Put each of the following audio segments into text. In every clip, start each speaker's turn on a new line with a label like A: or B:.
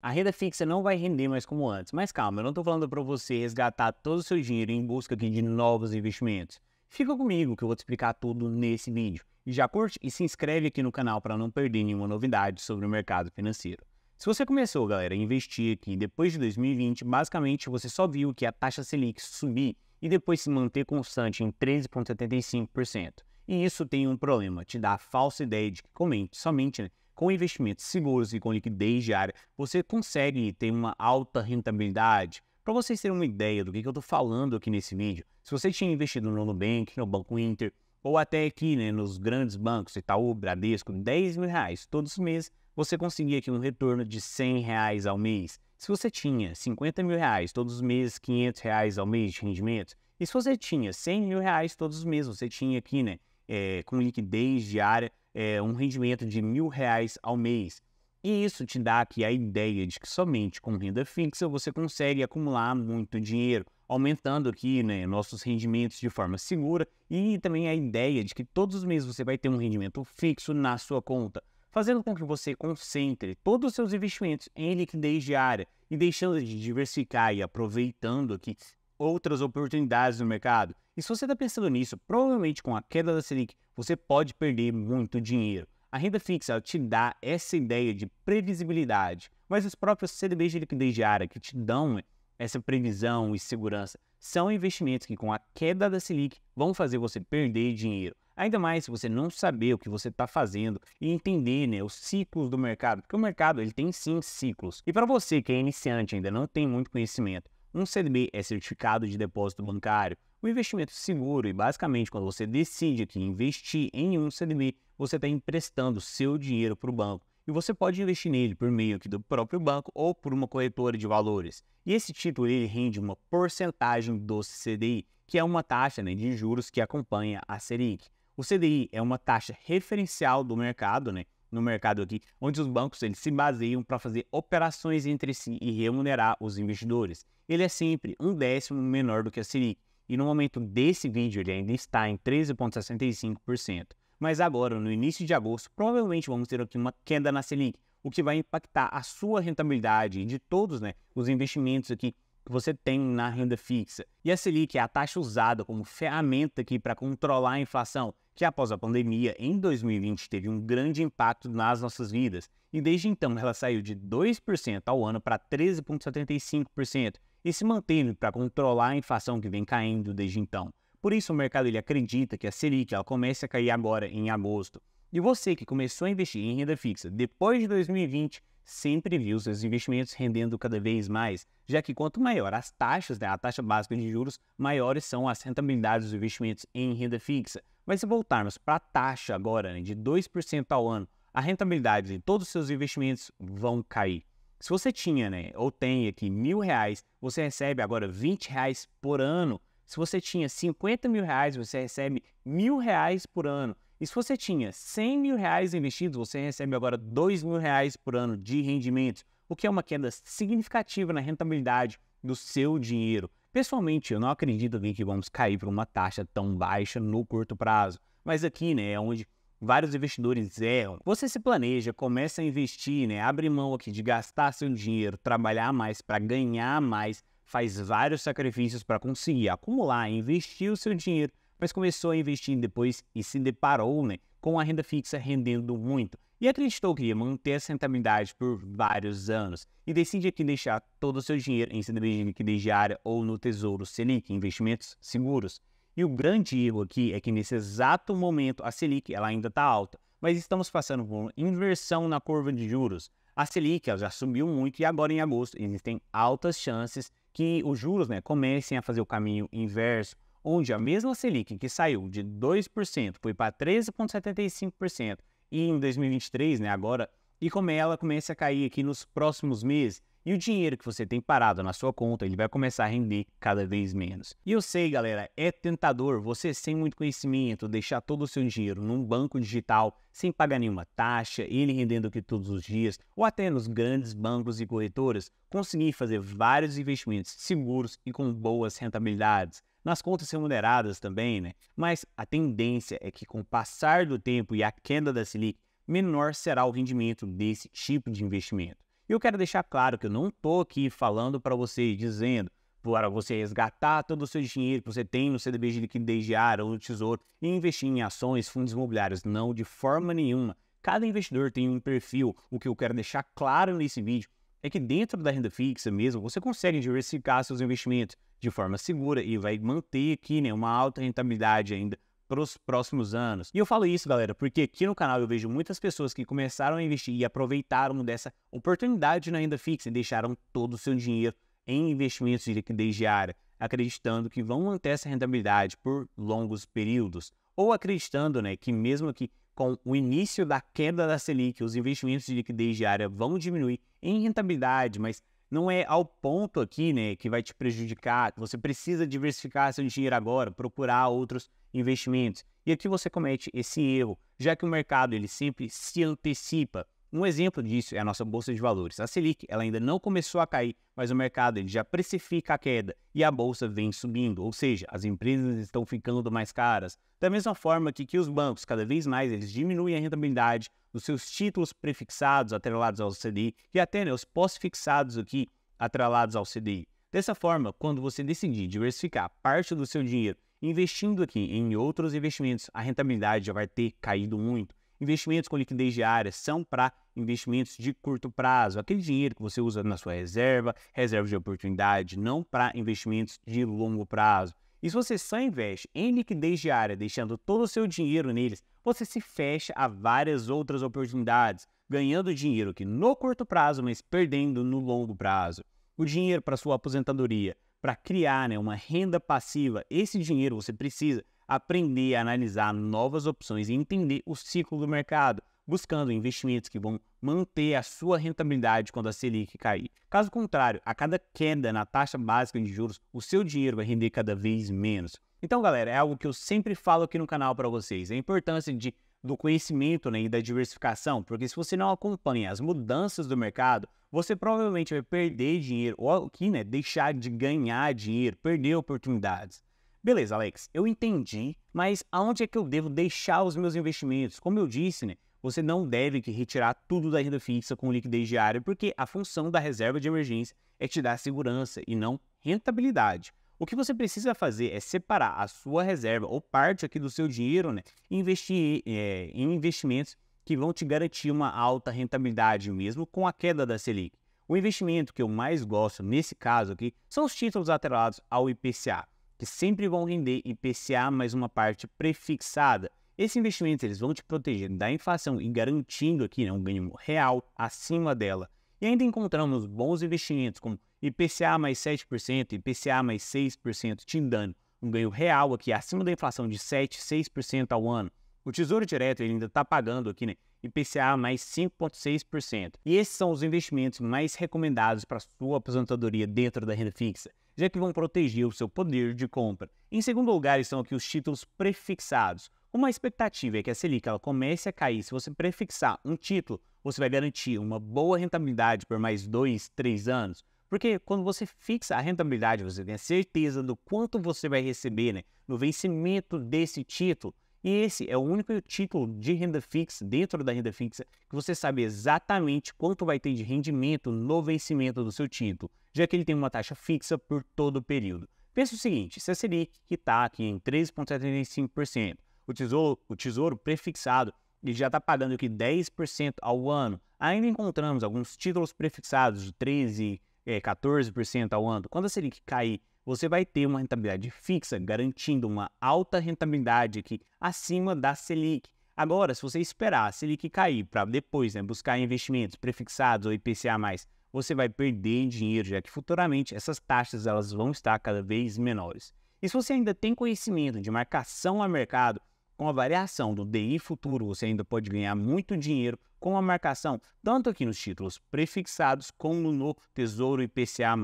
A: A renda fixa não vai render mais como antes, mas calma, eu não estou falando para você resgatar todo o seu dinheiro em busca de novos investimentos. Fica comigo que eu vou te explicar tudo nesse vídeo. E já curte e se inscreve aqui no canal para não perder nenhuma novidade sobre o mercado financeiro. Se você começou, galera, a investir aqui depois de 2020, basicamente você só viu que a taxa Selic subir e depois se manter constante em 13,75%. E isso tem um problema, te dá a falsa ideia de que comente somente né? com investimentos seguros e com liquidez diária, você consegue ter uma alta rentabilidade. Para vocês terem uma ideia do que, que eu estou falando aqui nesse vídeo, se você tinha investido no Nubank, no Banco Inter, ou até aqui né, nos grandes bancos, Itaú, Bradesco, 10 mil reais todos os meses, você conseguia aqui um retorno de 100 reais ao mês. Se você tinha 50 mil reais todos os meses, 500 reais ao mês de rendimento, e se você tinha 100 mil reais todos os meses, você tinha aqui né, é, com liquidez diária, é, um rendimento de mil reais ao mês. E isso te dá aqui a ideia de que somente com renda fixa você consegue acumular muito dinheiro, aumentando aqui né, nossos rendimentos de forma segura e também a ideia de que todos os meses você vai ter um rendimento fixo na sua conta, fazendo com que você concentre todos os seus investimentos em liquidez diária e deixando de diversificar e aproveitando aqui outras oportunidades no mercado. E se você está pensando nisso, provavelmente com a queda da Selic, você pode perder muito dinheiro. A renda fixa te dá essa ideia de previsibilidade, mas os próprios CDBs de liquidez diária que te dão essa previsão e segurança são investimentos que, com a queda da Selic, vão fazer você perder dinheiro. Ainda mais se você não saber o que você está fazendo e entender né, os ciclos do mercado, porque o mercado ele tem sim ciclos. E para você que é iniciante ainda não tem muito conhecimento, um CDB é certificado de depósito bancário, um investimento seguro e basicamente quando você decide que investir em um CDB, você está emprestando seu dinheiro para o banco e você pode investir nele por meio do próprio banco ou por uma corretora de valores. E esse título ele rende uma porcentagem do CDI, que é uma taxa né, de juros que acompanha a Selic. O CDI é uma taxa referencial do mercado, né, no mercado aqui, onde os bancos eles se baseiam para fazer operações entre si e remunerar os investidores. Ele é sempre um décimo menor do que a Selic, e no momento desse vídeo ele ainda está em 13,65%. Mas agora, no início de agosto, provavelmente vamos ter aqui uma queda na Selic, o que vai impactar a sua rentabilidade e de todos né, os investimentos aqui que você tem na renda fixa. E a Selic é a taxa usada como ferramenta aqui para controlar a inflação que após a pandemia, em 2020, teve um grande impacto nas nossas vidas, e desde então ela saiu de 2% ao ano para 13,75% e se manteve para controlar a inflação que vem caindo desde então. Por isso, o mercado ele acredita que a Selic ela comece a cair agora em agosto. E você que começou a investir em renda fixa depois de 2020 sempre viu seus investimentos rendendo cada vez mais, já que quanto maior as taxas, né, a taxa básica de juros, maiores são as rentabilidades dos investimentos em renda fixa. Mas se voltarmos para a taxa agora né, de 2% ao ano, a rentabilidade de todos os seus investimentos vão cair. Se você tinha, né, ou tem aqui mil reais, você recebe agora 20 reais por ano. Se você tinha 50 mil reais, você recebe mil reais por ano. E se você tinha 100 mil reais investidos, você recebe agora 2 mil reais por ano de rendimento. o que é uma queda significativa na rentabilidade do seu dinheiro. Pessoalmente, eu não acredito em que vamos cair para uma taxa tão baixa no curto prazo, mas aqui né, é onde vários investidores erram. Você se planeja, começa a investir, né, abre mão aqui de gastar seu dinheiro, trabalhar mais para ganhar mais, faz vários sacrifícios para conseguir acumular, investir o seu dinheiro, mas começou a investir depois e se deparou né, com a renda fixa rendendo muito e acreditou que ia manter essa rentabilidade por vários anos e decide aqui deixar todo o seu dinheiro em CDB diária ou no Tesouro Selic, investimentos seguros. E o grande erro aqui é que nesse exato momento a Selic ela ainda está alta, mas estamos passando por uma inversão na curva de juros. A Selic ela já subiu muito e agora em agosto existem altas chances que os juros né, comecem a fazer o caminho inverso, onde a mesma Selic que saiu de 2% foi para 13,75% e em 2023, né, agora, e como ela começa a cair aqui nos próximos meses. E o dinheiro que você tem parado na sua conta, ele vai começar a render cada vez menos. E eu sei, galera, é tentador você sem muito conhecimento deixar todo o seu dinheiro num banco digital sem pagar nenhuma taxa, ele rendendo aqui todos os dias, ou até nos grandes bancos e corretoras, conseguir fazer vários investimentos seguros e com boas rentabilidades nas contas remuneradas também, né? Mas a tendência é que com o passar do tempo e a queda da Selic, menor será o rendimento desse tipo de investimento. E eu quero deixar claro que eu não estou aqui falando para você, dizendo para você resgatar todo o seu dinheiro que você tem no CDB de liquidez diária ou no Tesouro e investir em ações, fundos imobiliários. Não, de forma nenhuma. Cada investidor tem um perfil. O que eu quero deixar claro nesse vídeo é que dentro da renda fixa mesmo, você consegue diversificar seus investimentos de forma segura e vai manter aqui né, uma alta rentabilidade ainda para os próximos anos. E eu falo isso, galera, porque aqui no canal eu vejo muitas pessoas que começaram a investir e aproveitaram dessa oportunidade na renda fixa e deixaram todo o seu dinheiro em investimentos de liquidez diária, acreditando que vão manter essa rentabilidade por longos períodos, ou acreditando né, que mesmo que com o início da queda da Selic, os investimentos de liquidez diária vão diminuir em rentabilidade, mas não é ao ponto aqui né, que vai te prejudicar. Você precisa diversificar seu dinheiro agora, procurar outros investimentos. E aqui você comete esse erro, já que o mercado ele sempre se antecipa. Um exemplo disso é a nossa bolsa de valores. A Selic ela ainda não começou a cair, mas o mercado ele já precifica a queda e a bolsa vem subindo, ou seja, as empresas estão ficando mais caras. Da mesma forma que, que os bancos, cada vez mais, eles diminuem a rentabilidade dos seus títulos prefixados atrelados ao CDI e até né, os pós-fixados aqui atrelados ao CDI. Dessa forma, quando você decidir diversificar parte do seu dinheiro investindo aqui em outros investimentos, a rentabilidade já vai ter caído muito. Investimentos com liquidez diária são para investimentos de curto prazo, aquele dinheiro que você usa na sua reserva, reserva de oportunidade, não para investimentos de longo prazo. E se você só investe em liquidez diária, deixando todo o seu dinheiro neles, você se fecha a várias outras oportunidades, ganhando dinheiro que no curto prazo, mas perdendo no longo prazo. O dinheiro para sua aposentadoria, para criar né, uma renda passiva, esse dinheiro você precisa aprender a analisar novas opções e entender o ciclo do mercado, buscando investimentos que vão manter a sua rentabilidade quando a Selic cair. Caso contrário, a cada queda na taxa básica de juros, o seu dinheiro vai render cada vez menos. Então, galera, é algo que eu sempre falo aqui no canal para vocês, a importância de do conhecimento né, e da diversificação, porque se você não acompanha as mudanças do mercado, você provavelmente vai perder dinheiro ou aqui, né, deixar de ganhar dinheiro, perder oportunidades. Beleza, Alex, eu entendi, mas aonde é que eu devo deixar os meus investimentos? Como eu disse, né, você não deve retirar tudo da renda fixa com liquidez diária, porque a função da reserva de emergência é te dar segurança e não rentabilidade. O que você precisa fazer é separar a sua reserva ou parte aqui do seu dinheiro né, e investir é, em investimentos que vão te garantir uma alta rentabilidade mesmo com a queda da Selic. O investimento que eu mais gosto nesse caso aqui são os títulos atrelados ao IPCA que sempre vão render IPCA mais uma parte prefixada. Esses investimentos eles vão te proteger da inflação e garantindo aqui né, um ganho real acima dela. E ainda encontramos bons investimentos como IPCA mais 7%, IPCA mais 6%, te dando um ganho real aqui acima da inflação de 7%, 6% ao ano. O Tesouro Direto ainda está pagando aqui, né? IPCA mais 5,6%. E esses são os investimentos mais recomendados para sua aposentadoria dentro da renda fixa já que vão proteger o seu poder de compra. Em segundo lugar estão aqui os títulos prefixados. Uma expectativa é que a Selic ela comece a cair. Se você prefixar um título, você vai garantir uma boa rentabilidade por mais dois, três anos. Porque quando você fixa a rentabilidade, você tem a certeza do quanto você vai receber né, no vencimento desse título. E esse é o único título de renda fixa, dentro da renda fixa, que você sabe exatamente quanto vai ter de rendimento no vencimento do seu título já que ele tem uma taxa fixa por todo o período. Pensa o seguinte, se a Selic, está aqui em 3,75%, o tesouro, o tesouro prefixado ele já está pagando aqui 10% ao ano, ainda encontramos alguns títulos prefixados de 13%, é, 14% ao ano. Quando a Selic cair, você vai ter uma rentabilidade fixa, garantindo uma alta rentabilidade aqui acima da Selic. Agora, se você esperar a Selic cair para depois né, buscar investimentos prefixados ou IPCA mais você vai perder dinheiro, já que futuramente essas taxas elas vão estar cada vez menores. E se você ainda tem conhecimento de marcação a mercado, com a variação do DI futuro, você ainda pode ganhar muito dinheiro com a marcação, tanto aqui nos títulos prefixados como no Tesouro IPCA+.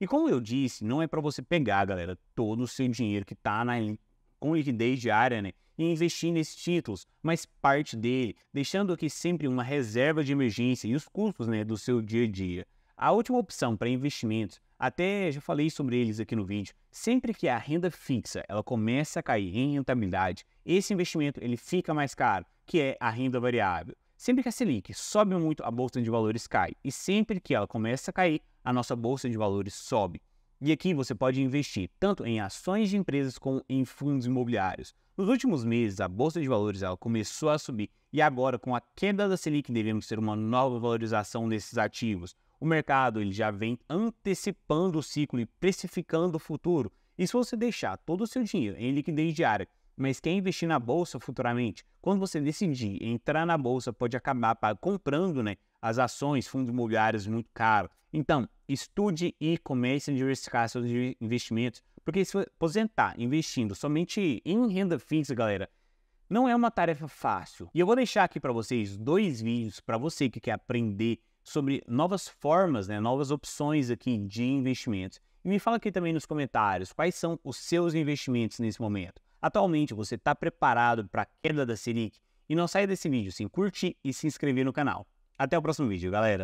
A: E como eu disse, não é para você pegar, galera, todo o seu dinheiro que está na com liquidez diária né, e investir nesses títulos, mas parte dele, deixando aqui sempre uma reserva de emergência e os custos né, do seu dia a dia. A última opção para investimentos, até já falei sobre eles aqui no vídeo, sempre que a renda fixa ela começa a cair em rentabilidade, esse investimento ele fica mais caro, que é a renda variável. Sempre que a Selic sobe muito, a bolsa de valores cai, e sempre que ela começa a cair, a nossa bolsa de valores sobe. E aqui você pode investir tanto em ações de empresas como em fundos imobiliários. Nos últimos meses, a bolsa de valores ela começou a subir e agora com a queda da Selic devemos ter uma nova valorização desses ativos. O mercado ele já vem antecipando o ciclo e precificando o futuro. E se você deixar todo o seu dinheiro em liquidez diária mas quer investir na bolsa futuramente? Quando você decidir entrar na bolsa, pode acabar comprando né, as ações, fundos imobiliários muito caro. Então, estude e comece a diversificar seus investimentos, porque se aposentar investindo somente em renda fixa, galera, não é uma tarefa fácil. E eu vou deixar aqui para vocês dois vídeos para você que quer aprender sobre novas formas, né, novas opções aqui de investimentos. E me fala aqui também nos comentários quais são os seus investimentos nesse momento. Atualmente você está preparado para a queda da Selic? E não saia desse vídeo sem curtir e se inscrever no canal. Até o próximo vídeo, galera!